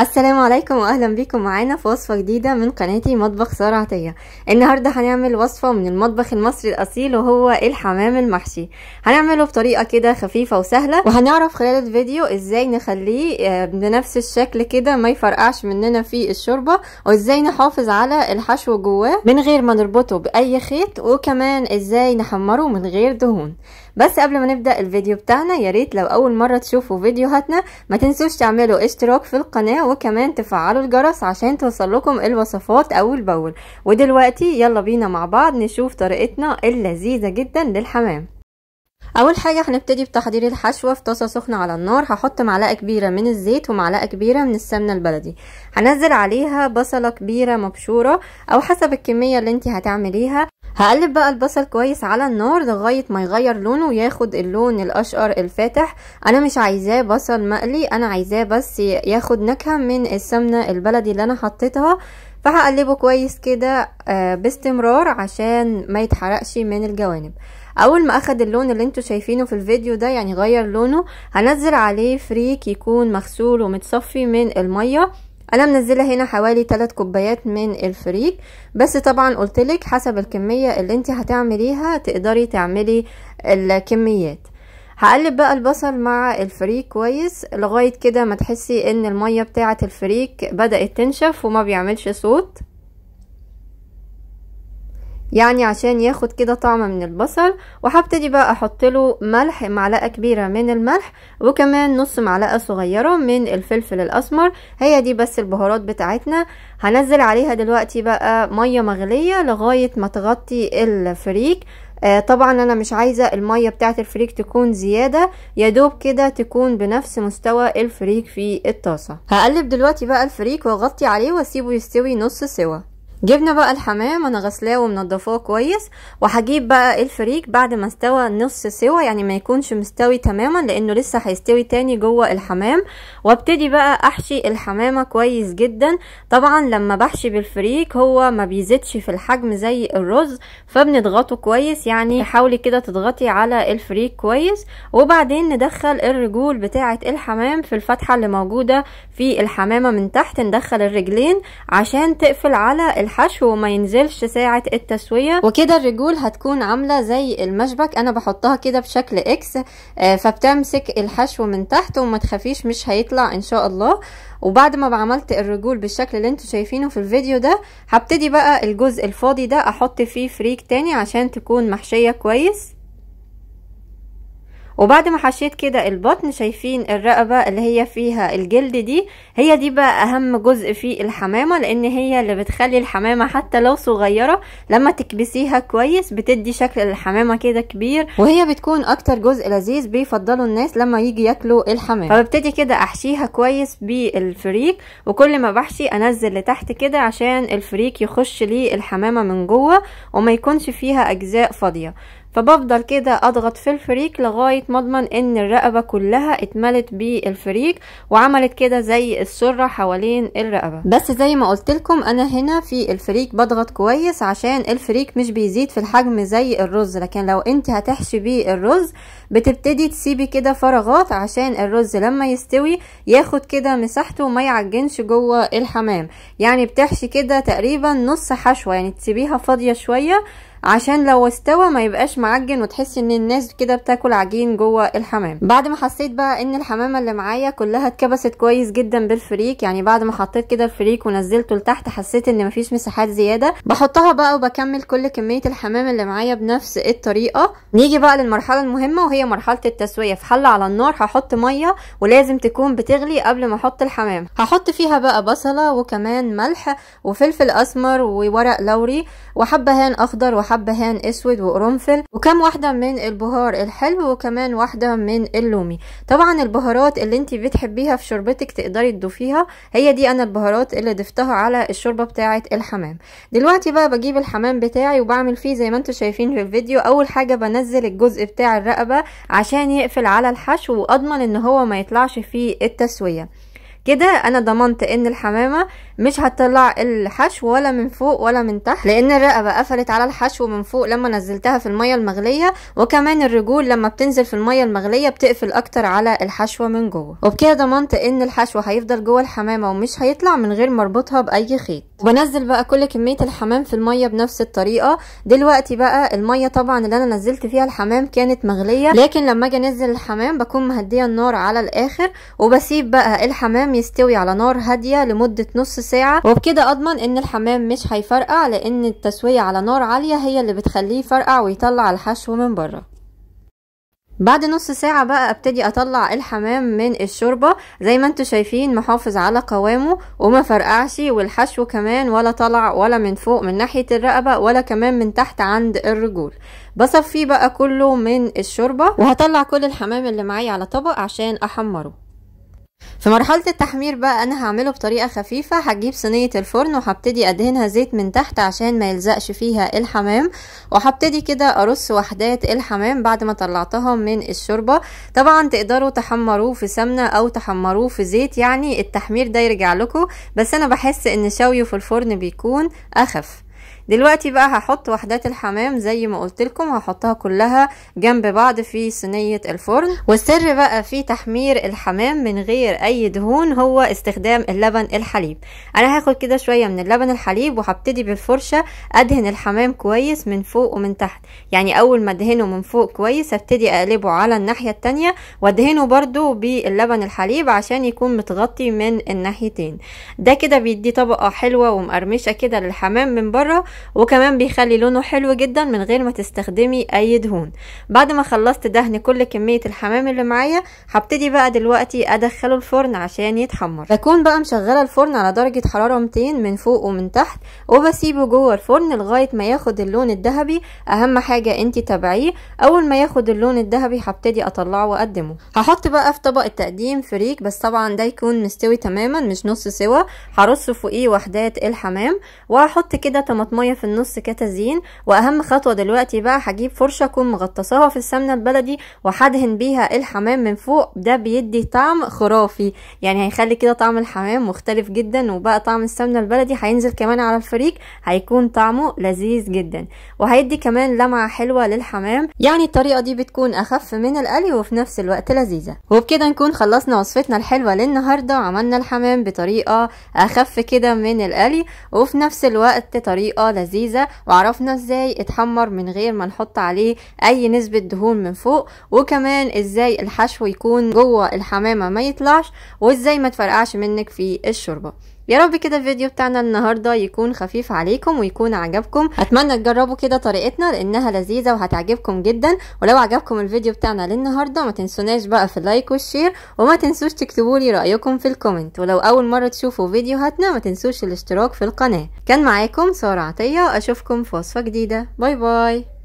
السلام عليكم واهلا بيكم معانا في وصفه جديده من قناتي مطبخ ساره عطيه النهارده هنعمل وصفه من المطبخ المصري الاصيل وهو الحمام المحشي هنعمله بطريقه كده خفيفه وسهله وهنعرف خلال الفيديو ازاي نخليه آه، بنفس الشكل كده ما يفرقعش مننا في الشوربه وازاي نحافظ على الحشو جواه من غير ما نربطه باي خيط وكمان ازاي نحمره من غير دهون بس قبل ما نبدأ الفيديو بتاعنا يا ريت لو أول مرة تشوفوا فيديوهاتنا ما تنسوش تعملوا اشتراك في القناة وكمان تفعلوا الجرس عشان توصلكم الوصفات أول بأول ودلوقتي يلا بينا مع بعض نشوف طريقتنا اللذيذة جدا للحمام اول حاجه هنبتدي بتحضير الحشوه في طاسه سخنه على النار هحط معلقه كبيره من الزيت ومعلقه كبيره من السمنه البلدي هنزل عليها بصله كبيره مبشوره او حسب الكميه اللي انت هتعمليها هقلب بقى البصل كويس على النار لغايه ما يغير لونه وياخد اللون الاشقر الفاتح انا مش عايزاه بصل مقلي انا عايزاه بس ياخد نكهه من السمنه البلدي اللي انا حطيتها فهقلبه كويس كده آه، باستمرار عشان ما يتحرقش من الجوانب اول ما اخد اللون اللي انتوا شايفينه في الفيديو ده يعني غير لونه هنزل عليه فريك يكون مغسول ومتصفي من الميه انا منزله هنا حوالي 3 كوبايات من الفريك بس طبعا قلتلك حسب الكميه اللي انت هتعمليها تقدري تعملي الكميات هقلب بقى البصل مع الفريك كويس لغايه كده ما تحسي ان الميه بتاعه الفريك بدات تنشف وما بيعملش صوت يعني عشان ياخد كده طعم من البصل وهبتدي بقى احط له ملح معلقه كبيره من الملح وكمان نص معلقه صغيره من الفلفل الاسمر هي دي بس البهارات بتاعتنا هنزل عليها دلوقتي بقى ميه مغليه لغايه ما تغطي الفريك آه طبعا انا مش عايزه الميه بتاعه الفريك تكون زياده يا دوب كده تكون بنفس مستوى الفريك في الطاسه هقلب دلوقتي بقى الفريك واغطي عليه واسيبه يستوي نص سوا جبنا بقى الحمام انا غسلاه ومنضفاه كويس وهجيب بقى الفريك بعد ما استوى نص سوا يعني ما يكونش مستوي تماما لانه لسه هيستوي تاني جوه الحمام وابتدي بقى احشي الحمامه كويس جدا طبعا لما بحشي بالفريك هو ما بيزيدش في الحجم زي الرز فبنضغطه كويس يعني حاولي كده تضغطي على الفريك كويس وبعدين ندخل الرجول بتاعه الحمام في الفتحه اللي موجوده في الحمامه من تحت ندخل الرجلين عشان تقفل على الحشو وما ينزلش ساعة التسوية وكده الرجول هتكون عاملة زي المشبك انا بحطها كده بشكل اكس آه، فبتمسك الحشو من تحت وما تخافيش مش هيطلع ان شاء الله وبعد ما بعملت الرجول بالشكل اللي انتوا شايفينه في الفيديو ده هبتدي بقى الجزء الفاضي ده احط فيه فريك تاني عشان تكون محشية كويس وبعد ما حشيت كده البطن شايفين الرقبة اللي هي فيها الجلد دي هي دي بقى اهم جزء في الحمامة لان هي اللي بتخلي الحمامة حتى لو صغيرة لما تكبسيها كويس بتدي شكل الحمامة كده كبير وهي بتكون اكتر جزء لذيذ بيفضلوا الناس لما يجي ياكلوا الحمام فببتدي كده احشيها كويس بالفريك وكل ما بحشي انزل لتحت كده عشان الفريك يخش لي الحمامة من جوه وما يكونش فيها اجزاء فاضية فبفضل كده اضغط في الفريك لغاية ما اضمن ان الرقبة كلها اتملت بالفريك وعملت كده زي السرة حوالين الرقبة بس زي ما قلت لكم انا هنا في الفريك بضغط كويس عشان الفريك مش بيزيد في الحجم زي الرز لكن لو انت هتحشي بيه الرز بتبتدي تسيبي كده فراغات عشان الرز لما يستوي ياخد كده مساحته وما يعجنش جوه الحمام يعني بتحشي كده تقريبا نص حشوة يعني تسيبيها فاضية شوية عشان لو استوى ما يبقاش معجن وتحس ان الناس كده بتاكل عجين جوه الحمام بعد ما حسيت بقى ان الحمامه اللي معايا كلها اتكبست كويس جدا بالفريك يعني بعد ما حطيت كده الفريك ونزلته لتحت حسيت ان مفيش مساحات زياده بحطها بقى وبكمل كل كميه الحمام اللي معايا بنفس الطريقه نيجي بقى للمرحله المهمه وهي مرحله التسويه في حله على النار هحط ميه ولازم تكون بتغلي قبل ما احط الحمام هحط فيها بقى بصله وكمان ملح وفلفل اسمر وورق لوري وحبهان اخضر وحبة هان اسود وقرنفل وكم واحدة من البهار الحلو وكمان واحدة من اللومي طبعا البهارات اللي انت بتحبيها في شوربتك تقدري تضيفيها هي دي انا البهارات اللي ضفتها على الشوربة بتاعة الحمام دلوقتي بقى بجيب الحمام بتاعي وبعمل فيه زي ما انتم شايفين في الفيديو اول حاجة بنزل الجزء بتاع الرقبة عشان يقفل على الحشو واضمن ان هو ما يطلعش فيه التسوية كده انا ضمنت ان الحمامة مش هتطلع الحشو ولا من فوق ولا من تحت لان الرقبة قفلت على الحشو من فوق لما نزلتها في المية المغلية وكمان الرجول لما بتنزل في المية المغلية بتقفل اكتر على الحشوة من جوه وبكده ضمنت ان الحشو هيفضل جوه الحمامة ومش هيطلع من غير مربطها باي خيط وبنزل بقى كل كمية الحمام في المية بنفس الطريقة دلوقتي بقى المية طبعا اللي انا نزلت فيها الحمام كانت مغلية لكن لما اجي انزل الحمام بكون مهدية النار على الاخر وبسيب بقى الحمام يستوي على نار هادية لمدة نص ساعة وبكده اضمن ان الحمام مش هيفرقع لان التسوية على نار عالية هي اللي بتخليه يفرقع ويطلع الحشو من بره بعد نص ساعة بقى ابتدي اطلع الحمام من الشوربة زي ما انتوا شايفين محافظ على قوامه وما فرقعش والحشو كمان ولا طلع ولا من فوق من ناحية الرقبة ولا كمان من تحت عند الرجول بصفيه بقى كله من الشوربة وهطلع كل الحمام اللي معايا على طبق عشان احمره في مرحلة التحمير بقى انا هعمله بطريقة خفيفة هجيب صينية الفرن وهبتدي ادهنها زيت من تحت عشان ما يلزقش فيها الحمام وهبتدي كده ارص وحدات الحمام بعد ما طلعتها من الشوربة طبعا تقدروا تحمروه في سمنة او تحمروه في زيت يعني التحمير ده يرجع لكم بس انا بحس ان شويه في الفرن بيكون اخف دلوقتي بقى هحط وحدات الحمام زي ما قلت لكم هحطها كلها جنب بعض في صينيه الفرن والسر بقى في تحمير الحمام من غير اي دهون هو استخدام اللبن الحليب انا هاخد كده شويه من اللبن الحليب وهبتدي بالفرشه ادهن الحمام كويس من فوق ومن تحت يعني اول ما ادهنه من فوق كويس هبتدي اقلبه على الناحيه التانية وادهنه برضو باللبن الحليب عشان يكون متغطي من الناحيتين ده كده بيدي طبقه حلوه ومقرمشه كده للحمام من بره وكمان بيخلي لونه حلو جدا من غير ما تستخدمي اي دهون بعد ما خلصت دهن كل كمية الحمام اللي معايا هبتدي بقى دلوقتي ادخله الفرن عشان يتحمر بكون بقى مشغلة الفرن على درجة حرارة 200 من فوق ومن تحت وبسيبه جوه الفرن لغاية ما ياخد اللون الذهبي اهم حاجة انتي تابعيه اول ما ياخد اللون الذهبي هبتدي اطلعه واقدمه هحط بقى في طبق التقديم فريك بس طبعا ده يكون مستوي تماما مش نص سوا هرص فوقيه وحدات الحمام وهحط كده طماطمية ميه في النص كتزيين واهم خطوه دلوقتي بقى هجيب فرشه اكون مغطساها في السمنه البلدي وهدهن بيها الحمام من فوق ده بيدي طعم خرافي يعني هيخلي كده طعم الحمام مختلف جدا وبقى طعم السمنه البلدي هينزل كمان على الفريك هيكون طعمه لذيذ جدا وهيدي كمان لمعه حلوه للحمام يعني الطريقه دي بتكون اخف من القلي وفي نفس الوقت لذيذه وبكده نكون خلصنا وصفتنا الحلوه للنهارده وعملنا الحمام بطريقه اخف كده من القلي وفي نفس الوقت طريقه لذيذه وعرفنا ازاي اتحمر من غير ما نحط عليه اي نسبه دهون من فوق وكمان ازاي الحشو يكون جوه الحمامه ما يطلعش وازاي ما تفرقعش منك في الشوربه يا رب كده الفيديو بتاعنا النهارده يكون خفيف عليكم ويكون عجبكم اتمنى تجربوا كده طريقتنا لانها لذيذه وهتعجبكم جدا ولو عجبكم الفيديو بتاعنا للنهارده ما تنسوناش بقى في اللايك والشير وما تنسوش تكتبوا لي رايكم في الكومنت ولو اول مره تشوفوا فيديوهاتنا ما تنسوش الاشتراك في القناه كان معاكم ساره عطيه اشوفكم في وصفه جديده باي باي